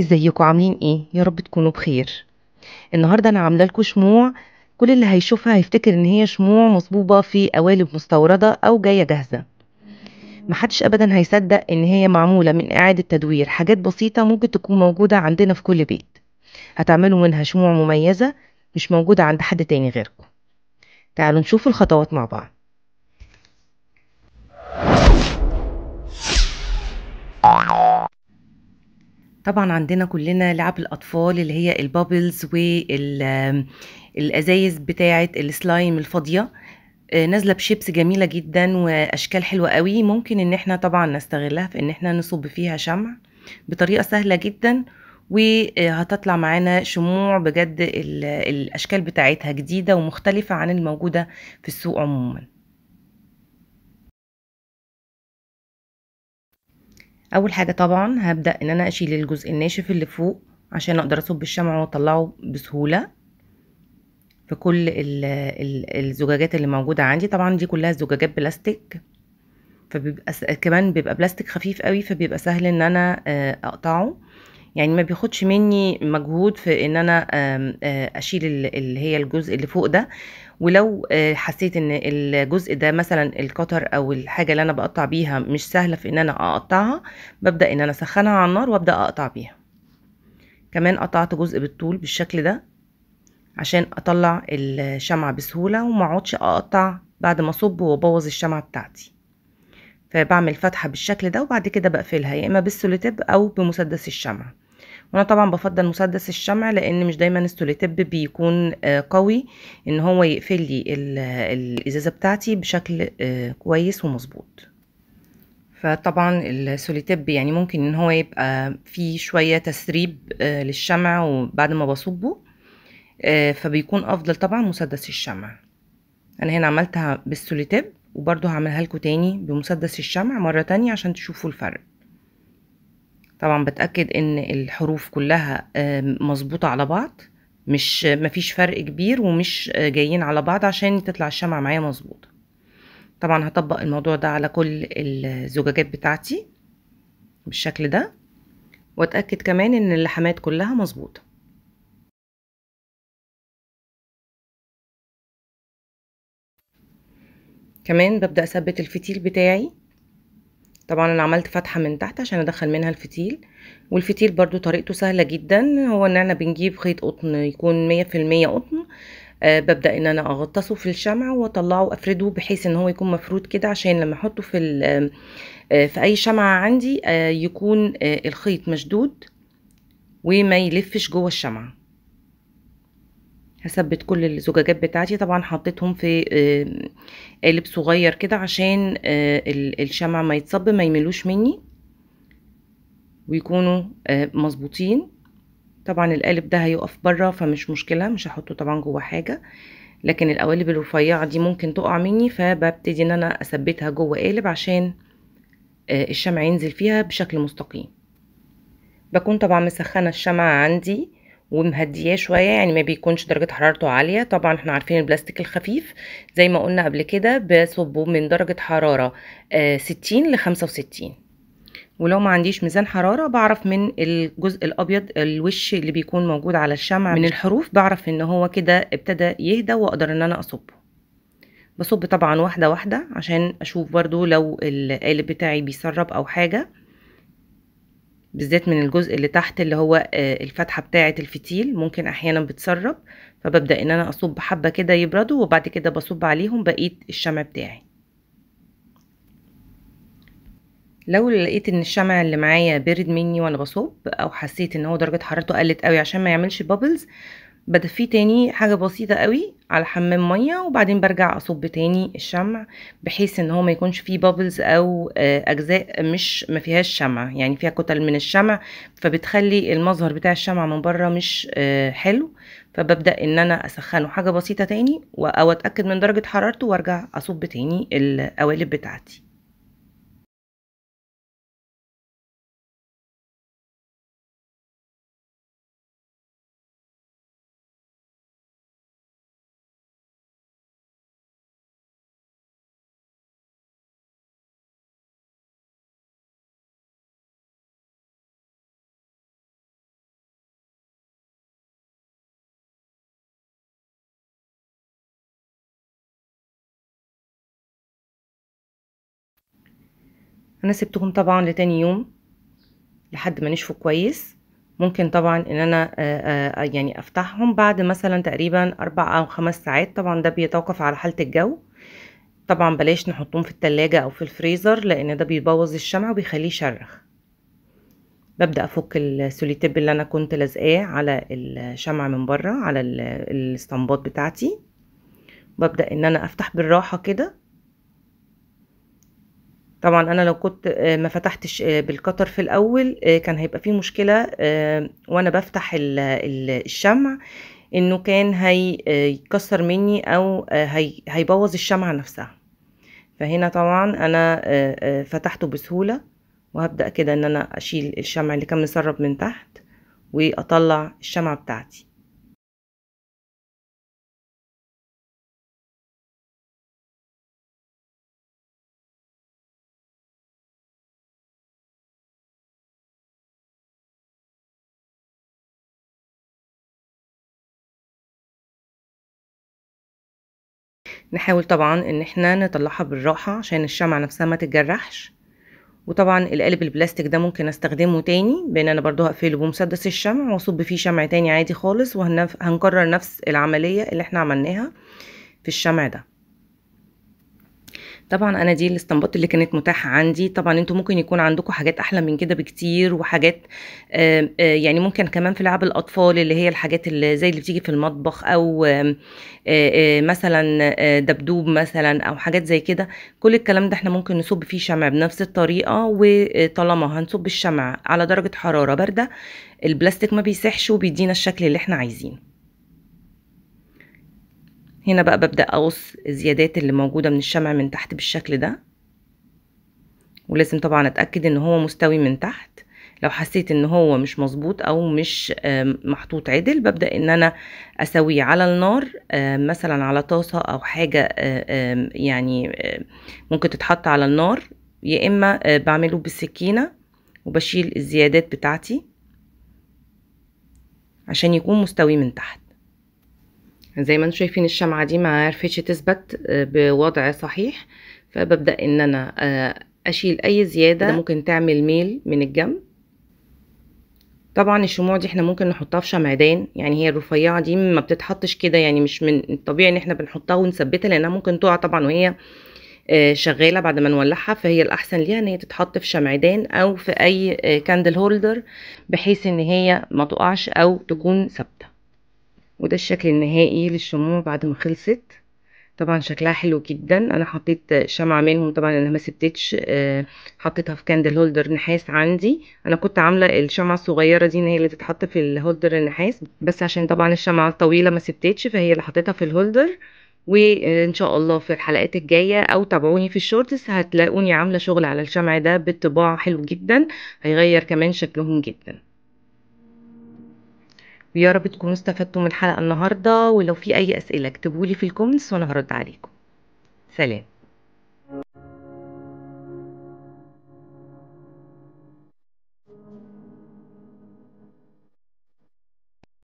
ازيكم عاملين ايه يا رب تكونوا بخير النهارده انا عامله لكم شموع كل اللي هيشوفها هيفتكر ان هي شموع مصبوبه في قوالب مستورده او جايه جاهزه محدش ابدا هيصدق ان هي معموله من اعاده تدوير حاجات بسيطه ممكن تكون موجوده عندنا في كل بيت هتعملوا منها شموع مميزه مش موجوده عند حد تاني غيركم تعالوا نشوف الخطوات مع بعض طبعا عندنا كلنا لعب الأطفال اللي هي البابلز والأزايز بتاعة السلايم الفاضية آه، نازله بشيبس جميله جدا واشكال حلوه قوي ممكن ان احنا طبعا نستغلها في ان احنا نصب فيها شمع بطريقه سهله جدا وهتطلع معانا شموع بجد الاشكال بتاعتها جديده ومختلفه عن الموجوده في السوق عموما اول حاجه طبعا هبدا ان انا اشيل الجزء الناشف اللي فوق عشان اقدر اصب الشمع واطلعه بسهوله في كل الزجاجات اللي موجوده عندي طبعا دي كلها زجاجات بلاستيك فبيبقى كمان بيبقى بلاستيك خفيف قوي فبيبقى سهل ان انا آه، اقطعه يعني ما بياخدش مني مجهود في ان انا آه، اشيل اللي هي الجزء اللي فوق ده ولو آه، حسيت ان الجزء ده مثلا القطر او الحاجه اللي انا بقطع بيها مش سهله في ان انا اقطعها ببدا ان انا اسخنها على النار وابدا اقطع بيها كمان قطعت جزء بالطول بالشكل ده عشان اطلع الشمعة بسهولة وما عودش اقطع بعد ما اصب وابوظ الشمعة بتاعتي فبعمل فتحة بالشكل ده وبعد كده بقفلها يا اما بالسوليتيب او بمسدس الشمعة وانا طبعا بفضل مسدس الشمع لان مش دايما السوليتيب بيكون آه، قوي ان هو يقفل لي الازازه بتاعتي بشكل آه، كويس ومظبوط فطبعا السوليتيب يعني ممكن ان هو يبقى فيه شويه تسريب آه، للشمع وبعد ما بصبه فبيكون افضل طبعا مسدس الشمع انا هنا عملتها بالسوليتيب وبرده هعملها لكم تاني بمسدس الشمع مره تانية عشان تشوفوا الفرق طبعا بتأكد ان الحروف كلها مظبوطة على بعض مش مفيش فرق كبير ومش آه، جايين على بعض عشان تطلع الشمعة معايا مظبوطة طبعا هطبق الموضوع ده على كل الزجاجات بتاعتي بالشكل ده واتأكد كمان ان اللحمات كلها مظبوطة كمان ببدأ اثبت الفتيل بتاعي طبعا انا عملت فتحه من تحت عشان ادخل منها الفتيل والفتيل برضو طريقته سهله جدا هو ان انا بنجيب خيط قطن يكون مية في المية قطن أه ببدا ان انا اغطسه في الشمع واطلعه افرده بحيث ان هو يكون مفرود كده عشان لما احطه في آه،, أه في اي شمعه عندي أه يكون آه، الخيط مشدود وما يلفش جوه الشمعه هثبت كل الزجاجات بتاعتي طبعا حطيتهم في آه، قالب صغير كده عشان آه، الشمع ما يتصب ما يملوش مني ويكونوا آه، مظبوطين طبعا القالب ده هيقف بره فمش مشكله مش هحطه طبعا جوه حاجه لكن القوالب الرفيعه دي ممكن تقع مني فببتدي ان انا اثبتها جوه قالب عشان الشمع ينزل فيها بشكل مستقيم بكون طبعا مسخنه الشمع عندي ومهدياه شويه يعني ما بيكونش درجه حرارته عاليه طبعا احنا عارفين البلاستيك الخفيف زي ما قلنا قبل كده بصبه من درجه حراره آه، ستين لخمسة وستين ولو ما عنديش ميزان حراره بعرف من الجزء الابيض الوش اللي بيكون موجود على الشمع من الحروف بعرف ان هو كده ابتدى يهدى واقدر ان انا اصبه بصب طبعا واحده واحده عشان اشوف برضو لو القالب بتاعي بيسرب او حاجه بالذات من الجزء اللي تحت اللي هو آه، الفتحة بتاعة الفتيل ممكن احيانا بتسرب فببدأ ان انا اصب حبة كده يبردوا وبعد كده بصب عليهم بقية الشمع بتاعي لو لقيت ان الشمع اللي معايا برد مني وانا بصب او حسيت ان هو درجة حرارته قلت قوي عشان ما يعملش بابلز بدفيه تاني حاجة بسيطة قوي على حمام مية وبعدين برجع أصب تاني الشمع بحيث ان هو ما يكونش فيه بابلز او آه، اجزاء مش ما فيهاش شمع يعني فيها كتل من الشمع فبتخلي المظهر بتاع الشمع من بره مش آه، حلو فببدأ ان انا اسخنه حاجة بسيطة تاني او اتأكد من درجة حرارته وارجع اصب تاني القوالب بتاعتي انا سبتهم طبعا لتاني يوم لحد ما نشفوا كويس ممكن طبعا ان انا آآ آه، آآ آه، آه، يعني افتحهم بعد مثلا تقريبا اربع او خمس ساعات طبعا ده بيتوقف على حالة الجو طبعا بلاش نحطهم في التلاجة او في الفريزر لان ده بيبوظ الشمع وبيخليه يشرخ ببدأ افك السوليتيب اللي انا كنت لازقاه على الشمع من بره على الاسطمبات بتاعتي ببدأ ان انا افتح بالراحة كده طبعا انا لو كنت آه، ما فتحتش آه، بالقطر في الاول آه، كان هيبقى فيه مشكله وانا بفتح الشمع انه كان هيكسر مني او هيبوظ الشمعه نفسها فهنا طبعا انا فتحته بسهوله وهبدا كده ان انا اشيل الشمع اللي كان مسرب من تحت واطلع الشمعه بتاعتي نحاول طبعا ان احنا نطلعها بالراحة عشان الشمعة نفسها ما تتجرحش وطبعا القالب البلاستيك ده ممكن استخدمه تاني بان انا برضو هقفله بمسدس الشمع واصب فيه شمع تاني عادي خالص وهنكرر نفس العملية اللي احنا عملناها في الشمع ده طبعا انا دي الاستنباط اللي كانت متاحه عندي طبعا انتوا ممكن يكون عندكم حاجات احلى من كده بكتير وحاجات آه، آه، يعني ممكن كمان في لعب الاطفال اللي هي الحاجات اللي زي اللي بتيجي في المطبخ او آه، مثلا دبدوب مثلا او حاجات زي كده كل الكلام ده احنا ممكن نصب فيه شمع بنفس الطريقه وطالما هنصب الشمع على درجه حراره بارده البلاستيك ما بيسحش وبيدينا الشكل اللي احنا عايزينه هنا بقى ببدأ أقص الزيادات اللي موجودة من الشمع من تحت بالشكل ده ولازم طبعا أتأكد إن هو مستوي من تحت لو حسيت ان هو مش مظبوط او مش محطوط عدل ببدأ ان انا اسويه على النار مثلا على طاسة او حاجة يعني ممكن تتحط على النار يا اما بعمله بالسكينة وبشيل الزيادات بتاعتي عشان يكون مستوي من تحت زي ما انتم شايفين الشمعة دي ما عرفتش تثبت آه، بوضع صحيح فببدأ ان انا آه، اشيل اي زيادة ممكن تعمل ميل من الجنب طبعا الشموع دي احنا ممكن نحطها في شمعدان يعني هي الرفيعة دي ما بتتحطش كده يعني مش من الطبيعي ان احنا بنحطها ونثبتها لانها ممكن تقع طبعا وهي آه، شغالة بعد ما نولعها فهي الأحسن ليها إن هي تتحط في شمعدان أو في أي كاندل هولدر بحيث إن هي ما تقعش أو تكون ثابتة وده الشكل النهائي للشموع بعد ما خلصت طبعا شكلها حلو جدا انا حطيت شمعة منهم طبعا انا ما سبتتش آه، حطيتها في كاندل هولدر نحاس عندي انا كنت عاملة الشمعة الصغيرة دي هي اللي تتحط في الهولدر النحاس بس عشان طبعا الشمعة الطويلة ما سبتتش فهي اللي حطيتها في الهولدر وان شاء الله في الحلقات الجايه او تابعوني في الشورتس هتلاقوني عامله شغل على الشمع ده بالطباعه حلو جدا هيغير كمان شكلهم جدا ويا رب تكونوا استفدتوا من الحلقة النهاردة ولو في أي أسئلة اكتبولي في الكومنتس وأنا هرد عليكم سلام